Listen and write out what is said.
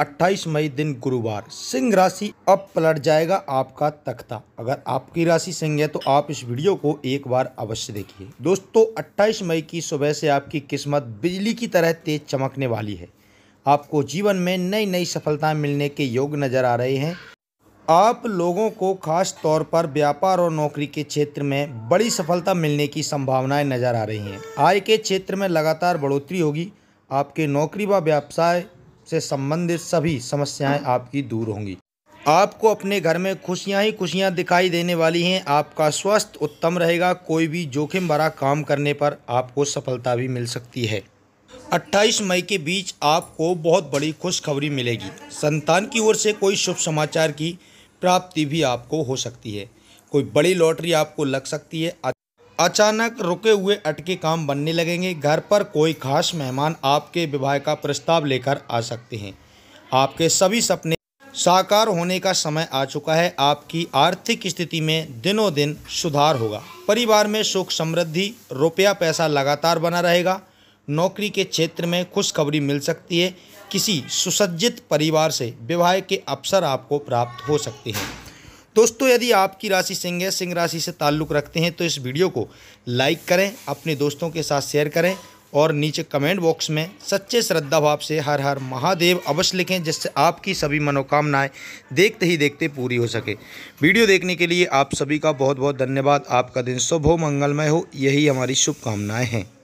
28 मई दिन गुरुवार सिंह राशि अब पलट जाएगा आपका तख्ता अगर आपकी राशि सिंह है तो आप इस वीडियो को एक बार अवश्य देखिए दोस्तों 28 मई की सुबह से आपकी किस्मत बिजली की तरह तेज चमकने वाली है आपको जीवन में नई नई सफलताएं मिलने के योग नज़र आ रहे हैं आप लोगों को खास तौर पर व्यापार और नौकरी के क्षेत्र में बड़ी सफलता मिलने की संभावनाएं नज़र आ रही हैं आय के क्षेत्र में लगातार बढ़ोतरी होगी आपके नौकरी व व्यवसाय से संबंधित सभी समस्याएं आपकी दूर होंगी आपको अपने घर में खुशियां ही खुशियां दिखाई देने वाली हैं आपका स्वास्थ्य उत्तम रहेगा कोई भी जोखिम भरा काम करने पर आपको सफलता भी मिल सकती है 28 मई के बीच आपको बहुत बड़ी खुशखबरी मिलेगी संतान की ओर से कोई शुभ समाचार की प्राप्ति भी आपको हो सकती है कोई बड़ी लॉटरी आपको लग सकती है अचानक रुके हुए अटके काम बनने लगेंगे घर पर कोई खास मेहमान आपके विवाह का प्रस्ताव लेकर आ सकते हैं आपके सभी सपने साकार होने का समय आ चुका है आपकी आर्थिक स्थिति में दिनों दिन सुधार होगा परिवार में सुख समृद्धि रुपया पैसा लगातार बना रहेगा नौकरी के क्षेत्र में खुशखबरी मिल सकती है किसी सुसज्जित परिवार से विवाह के अवसर आपको प्राप्त हो सकते हैं दोस्तों यदि आपकी राशि सिंह है सिंह राशि से ताल्लुक़ रखते हैं तो इस वीडियो को लाइक करें अपने दोस्तों के साथ शेयर करें और नीचे कमेंट बॉक्स में सच्चे श्रद्धा भाव से हर हर महादेव अवश्य लिखें जिससे आपकी सभी मनोकामनाएं देखते ही देखते पूरी हो सके वीडियो देखने के लिए आप सभी का बहुत बहुत धन्यवाद आपका दिन शुभ हो मंगलमय हो यही हमारी शुभकामनाएँ हैं